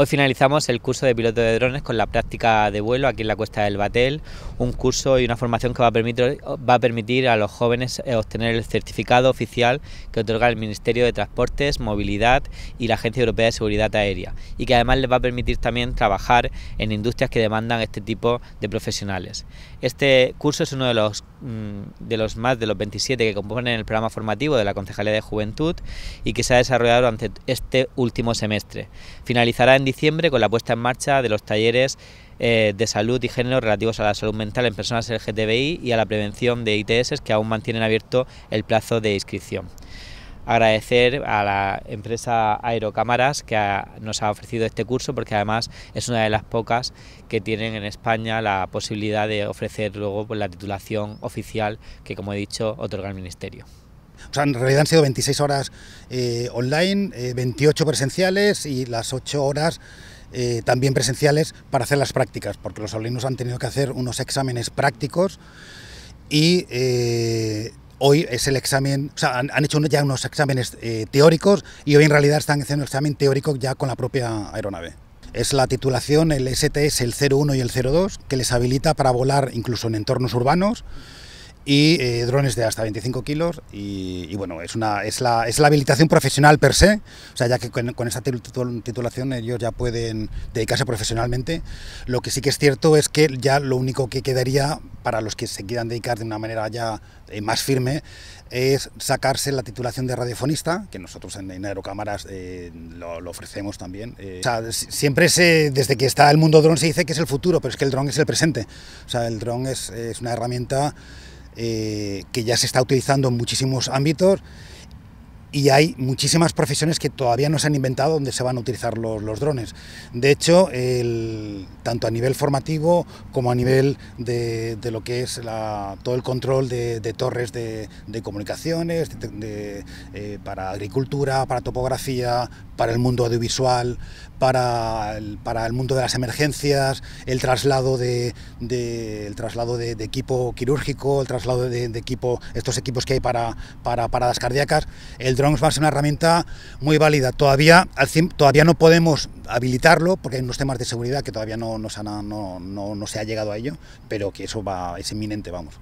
Hoy finalizamos el curso de piloto de drones con la práctica de vuelo aquí en la Cuesta del Batel, un curso y una formación que va a permitir, va a, permitir a los jóvenes eh, obtener el certificado oficial que otorga el Ministerio de Transportes, Movilidad y la Agencia Europea de Seguridad Aérea y que además les va a permitir también trabajar en industrias que demandan este tipo de profesionales. Este curso es uno de los, mm, de los más de los 27 que componen el programa formativo de la Concejalía de Juventud y que se ha desarrollado durante este último semestre. Finalizará en diciembre con la puesta en marcha de los talleres eh, de salud y género relativos a la salud mental en personas LGTBI y a la prevención de ITS que aún mantienen abierto el plazo de inscripción. Agradecer a la empresa Aerocámaras que nos ha ofrecido este curso porque además es una de las pocas que tienen en España la posibilidad de ofrecer luego la titulación oficial que como he dicho otorga el Ministerio. O sea, en realidad han sido 26 horas eh, online, 28 eh, presenciales y las 8 horas eh, también presenciales para hacer las prácticas, porque los alumnos han tenido que hacer unos exámenes prácticos y hoy es el examen, o sea, han, hecho ya unos exámenes teóricos y hoy en realidad están haciendo un examen teórico ya con la propia aeronave. Es la titulación, el STS, el 01 y el 02, que les habilita para volar incluso en entornos urbanos y eh, drones de hasta 25 kilos y, bueno, es, una, es la, es, la, habilitación profesional per se, o sea, ya que con, con titulación ellos ya pueden dedicarse profesionalmente. Lo que sí que es cierto es que ya lo único que quedaría para los que se quieran dedicar de una manera ya eh, más firme es sacarse la titulación de radiofonista, que nosotros en, en Aerocámaras eh, lo, lo, ofrecemos también. O sea, siempre se, desde que está el mundo dron se dice que es el futuro, pero es que el dron es el presente. O sea, el dron es, es una herramienta eh, que ya se está utilizando en muchísimos ámbitos y hay muchísimas profesiones que todavía no se han inventado donde se van a utilizar los, drones. De hecho, tanto a nivel formativo como a nivel de, lo que es todo el control de, torres de, comunicaciones, eh, para agricultura, para topografía, para el mundo audiovisual, para el, mundo de las emergencias, el traslado de, traslado de, equipo quirúrgico, el traslado de, equipo, estos equipos que hay para, para paradas cardíacas. El drones va a ser una herramienta muy válida. Todavía, todavía no podemos habilitarlo porque hay unos temas de seguridad que todavía no, se, se ha llegado a ello, pero que eso va, es inminente, vamos.